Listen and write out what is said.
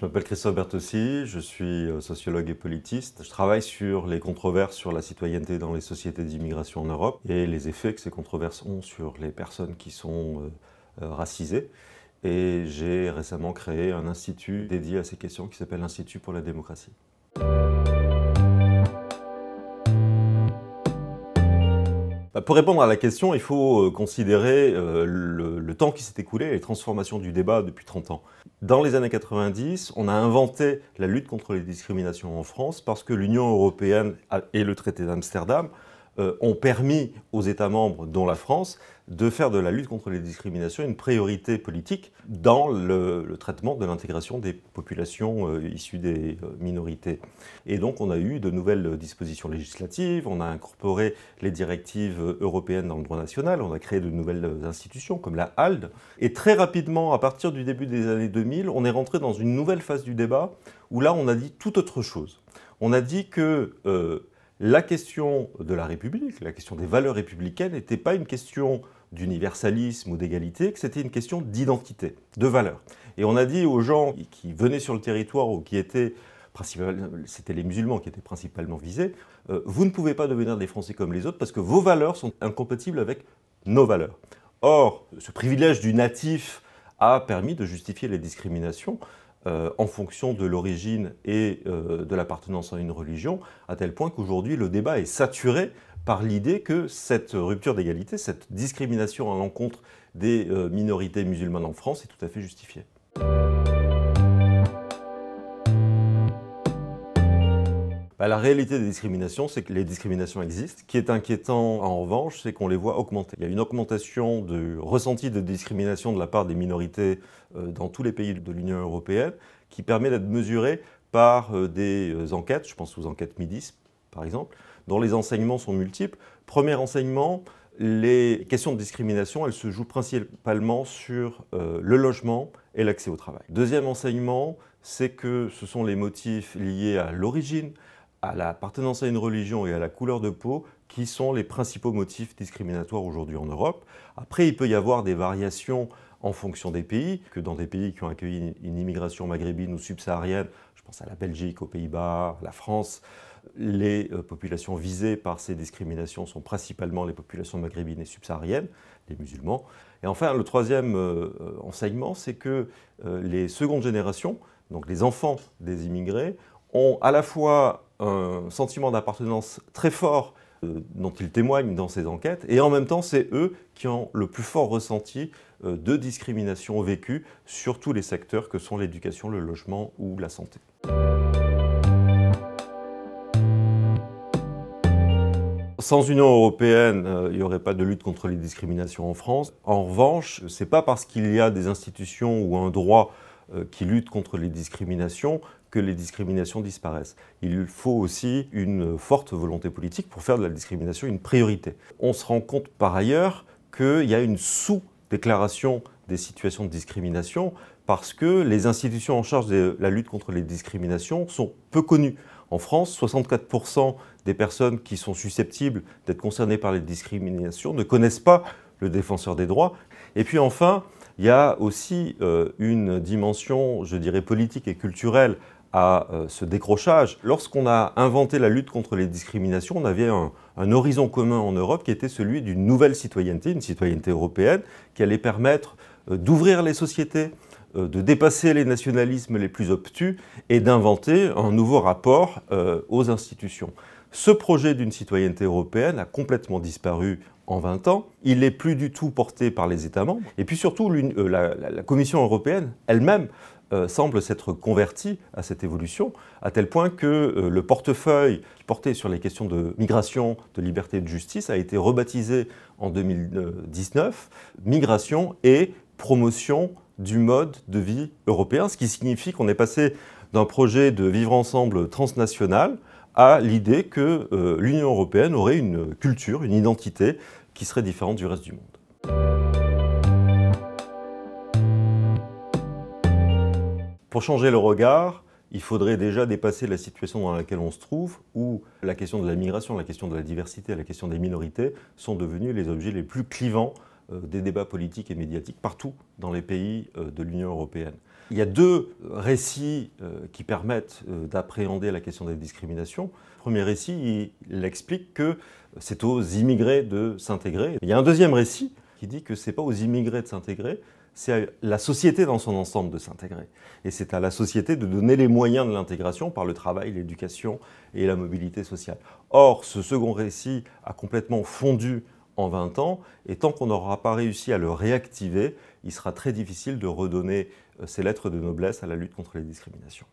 Je m'appelle Christophe Bertossi, je suis euh, sociologue et politiste. Je travaille sur les controverses sur la citoyenneté dans les sociétés d'immigration en Europe et les effets que ces controverses ont sur les personnes qui sont euh, euh, racisées. Et j'ai récemment créé un institut dédié à ces questions qui s'appelle l'Institut pour la démocratie. Bah, pour répondre à la question, il faut euh, considérer euh, le, temps qui s'est écoulé et les transformations du débat depuis 30 ans. Dans les années 90, on a inventé la lutte contre les discriminations en France parce que l'Union européenne et le traité d'Amsterdam euh, ont permis aux États membres, dont la France, de faire de la lutte contre les discriminations une priorité politique dans le, traitement de l'intégration des populations euh, issues des euh, minorités. Et donc on a eu de nouvelles dispositions législatives, on a incorporé les directives européennes dans le droit national, on a créé de nouvelles institutions comme la HALD. Et très rapidement, à partir du début des années 2000, on est rentré dans une nouvelle phase du débat où là on a dit tout autre chose. On a dit que la question de la République, la question des valeurs républicaines n'était pas une question d'universalisme ou d'égalité, c'était une question d'identité, de valeur. Et on a dit aux gens qui venaient sur le territoire ou qui étaient c'était les musulmans qui étaient principalement visés, euh, vous ne pouvez pas devenir des Français comme les autres parce que vos valeurs sont incompatibles avec nos valeurs. Or, ce privilège du natif a permis de justifier les discriminations euh, en fonction de l'origine et euh, de l'appartenance à une religion, à tel point qu'aujourd'hui le débat est saturé par l'idée que cette rupture d'égalité, cette discrimination à l'encontre des euh, minorités musulmanes en France est tout à fait justifiée. Bah, la réalité des discriminations, c'est que les discriminations existent. Ce qui est inquiétant en revanche, c'est qu'on les voit augmenter. Il y a une augmentation du ressenti de discrimination de la part des minorités euh, dans tous les pays de l'Union européenne qui permet d'être mesurée par euh, des euh, enquêtes, je pense aux enquêtes MIDIS par exemple, dont les enseignements sont multiples. Premier enseignement, les questions de discrimination, elles se jouent principalement sur le logement et l'accès au travail. Deuxième enseignement, c'est que ce sont les motifs liés à l'origine, à l'appartenance à une religion et à la couleur de peau qui sont les principaux motifs discriminatoires aujourd'hui en Europe. Après, il peut y avoir des variations en fonction des pays, que dans des pays qui ont accueilli une immigration maghrébine ou subsaharienne, je pense à la Belgique, aux Pays-Bas, la France, les euh, populations visées par ces discriminations sont principalement les populations maghrébines et subsahariennes, les musulmans. Et enfin, le troisième euh, euh, enseignement, c'est que les secondes générations, donc les enfants des immigrés, ont à la fois un sentiment d'appartenance très fort euh, dont ils témoignent dans ces enquêtes, et en même temps, c'est eux qui ont le plus fort ressenti euh, de discrimination vécue sur tous les secteurs que sont l'éducation, le logement ou la santé. Sans Union européenne, euh, il n'y aurait pas de lutte contre les discriminations en France. En revanche, ce n'est pas parce qu'il y a des institutions ou un droit qui lutte contre les discriminations que les discriminations disparaissent. Il faut aussi une forte volonté politique pour faire de la discrimination une priorité. On se rend compte par ailleurs qu'il y a une sous-déclaration des situations de discrimination parce que les institutions en charge de la lutte contre les discriminations sont peu connues. En France, 64% des personnes qui sont susceptibles d'être concernées par les discriminations ne connaissent pas le défenseur des droits. Et puis enfin, il y a aussi euh, une dimension, je dirais, politique et culturelle à euh, ce décrochage. Lorsqu'on a inventé la lutte contre les discriminations, on avait un, horizon commun en Europe qui était celui d'une nouvelle citoyenneté, une citoyenneté européenne, qui allait permettre euh, d'ouvrir les sociétés, euh, de dépasser les nationalismes les plus obtus et d'inventer un nouveau rapport aux institutions. Ce projet d'une citoyenneté européenne a complètement disparu en 20 ans. Il n'est plus du tout porté par les États membres. Et puis surtout, euh, la, Commission européenne elle-même euh, semble s'être convertie à cette évolution, à tel point que euh, le portefeuille porté sur les questions de migration, de liberté et de justice a été rebaptisé en 2019 Migration et promotion du mode de vie européen, ce qui signifie qu'on est passé d'un projet de vivre ensemble transnational à l'idée que euh, l'Union européenne aurait une culture, une identité qui serait différente du reste du monde. Pour changer le regard, il faudrait déjà dépasser la situation dans laquelle on se trouve, où la question de la migration, la question de la diversité, la question des minorités sont devenus les objets les plus clivants euh, des débats politiques et médiatiques partout dans les pays euh, de l'Union européenne. Il y a deux récits euh, qui permettent d'appréhender la question des discriminations. Le premier récit, il explique que c'est aux immigrés de s'intégrer. Il y a un deuxième récit qui dit que ce n'est pas aux immigrés de s'intégrer, c'est à la société dans son ensemble de s'intégrer. Et c'est à la société de donner les moyens de l'intégration par le travail, l'éducation et la mobilité sociale. Or, ce second récit a complètement fondu en 20 ans, et tant qu'on n'aura pas réussi à le réactiver, il sera très difficile de redonner ces euh, lettres de noblesse à la lutte contre les discriminations.